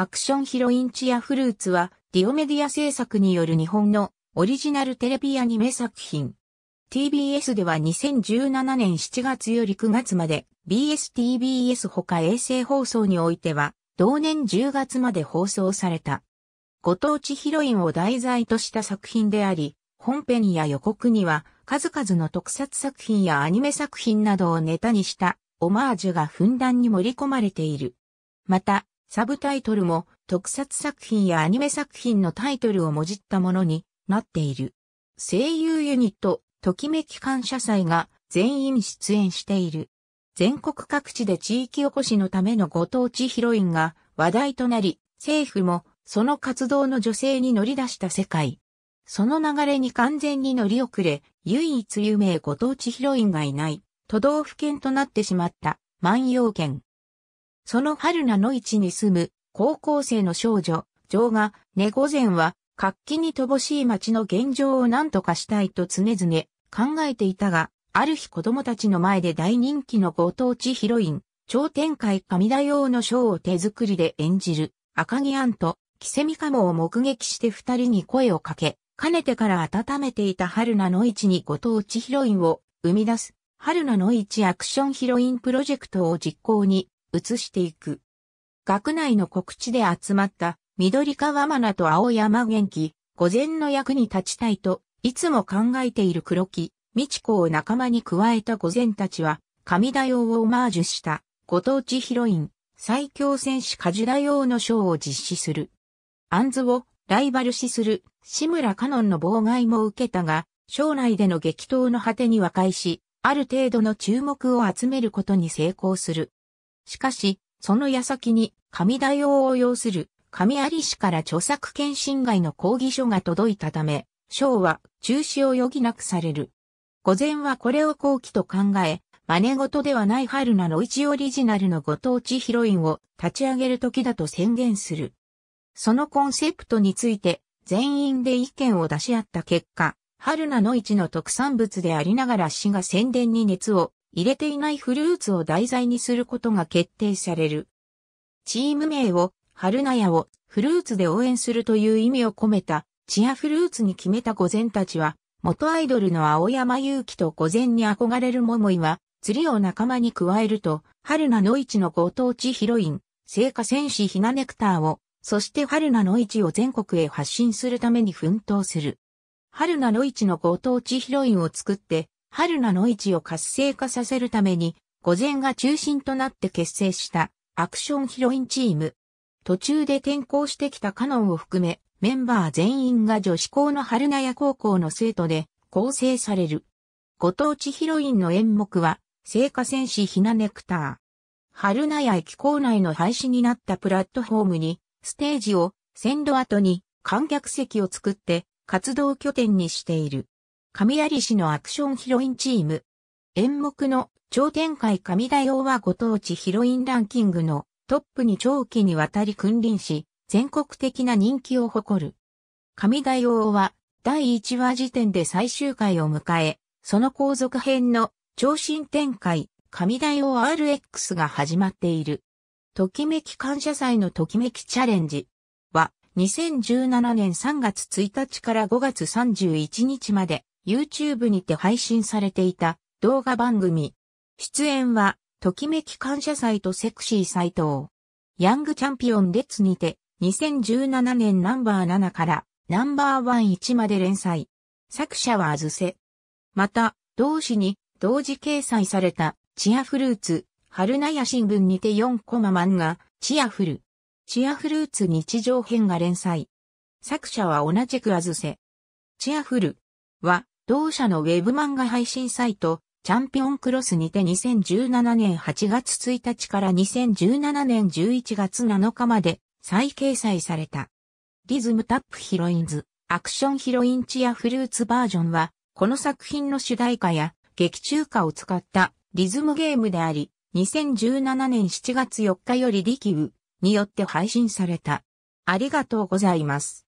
アクションヒロインチアフルーツは、ディオメディア制作による日本のオリジナルテレビアニメ作品。TBS では2017年7月より9月まで、BSTBS ほか衛星放送においては、同年10月まで放送された。ご当地ヒロインを題材とした作品であり、本編や予告には、数々の特撮作品やアニメ作品などをネタにした、オマージュがふんだんに盛り込まれている。また、サブタイトルも特撮作品やアニメ作品のタイトルをもじったものになっている。声優ユニット、ときめき感謝祭が全員出演している。全国各地で地域おこしのためのご当地ヒロインが話題となり、政府もその活動の女性に乗り出した世界。その流れに完全に乗り遅れ、唯一有名ご当地ヒロインがいない、都道府県となってしまった万葉県。その春名の市に住む高校生の少女、城が、寝午前は、活気に乏しい町の現状を何とかしたいと常々考えていたが、ある日子供たちの前で大人気のご当地ヒロイン、超展開神田用のショーを手作りで演じる赤木ンとキセミカモを目撃して二人に声をかけ、かねてから温めていた春名の市にご当地ヒロインを生み出す春菜の市アクションヒロインプロジェクトを実行に移していく。学内の告知で集まった緑川真奈と青山元気、午前の役に立ちたいと、いつも考えている黒木、美智子を仲間に加えた午前たちは、神田用をオマージュした、ご当地ヒロイン、最強戦士梶田用のショーを実施する。アンズをライバル視する志村カノンの妨害も受けたが、省内での激闘の果てに和解し、ある程度の注目を集めることに成功する。しかし、その矢先に、神大王を要する、神有氏から著作権侵害の抗議書が届いたため、章は中止を余儀なくされる。午前はこれを後期と考え、真似事ではない春菜の一オリジナルのご当地ヒロインを立ち上げる時だと宣言する。そのコンセプトについて全員で意見を出し合った結果、春菜の一の特産物でありながら市が宣伝に熱を入れていないフルーツを題材にすることが決定される。チーム名を、春菜屋をフルーツで応援するという意味を込めた、チアフルーツに決めた午前たちは、元アイドルの青山祐希と午前に憧れる桃井は、釣りを仲間に加えると、春菜の市のご当地ヒロイン、聖火戦士ひなネクターを、そして春菜の市を全国へ発信するために奮闘する。春菜の市のご当地ヒロインを作って、春菜の位置を活性化させるために、午前が中心となって結成したアクションヒロインチーム。途中で転校してきたカノンを含め、メンバー全員が女子校の春名屋高校の生徒で構成される。ご当地ヒロインの演目は、聖火戦士ひなネクター。春名屋駅構内の廃止になったプラットフォームに、ステージを線路跡に観客席を作って活動拠点にしている。神有市のアクションヒロインチーム。演目の超展開神田洋はご当地ヒロインランキングのトップに長期にわたり君臨し、全国的な人気を誇る。神田洋は第1話時点で最終回を迎え、その後続編の超新展開神田洋 RX が始まっている。ときめき感謝祭のときめきチャレンジは2017年3月1日から5月31日まで YouTube にて配信されていた動画番組。出演は、ときめき感謝祭とセクシー斎藤。ヤングチャンピオンデッツにて、2017年ナンバー7からナンバーワン1まで連載。作者はあずせ。また、同誌に同時掲載されたチアフルーツ、春名屋新聞にて4コマ漫画、チアフル。チアフルーツ日常編が連載。作者は同じくあずせ。チアフル。は、同社のウェブ漫画配信サイト、チャンピオンクロスにて2017年8月1日から2017年11月7日まで再掲載された。リズムタップヒロインズ、アクションヒロインチやフルーツバージョンは、この作品の主題歌や劇中歌を使ったリズムゲームであり、2017年7月4日よりリキューによって配信された。ありがとうございます。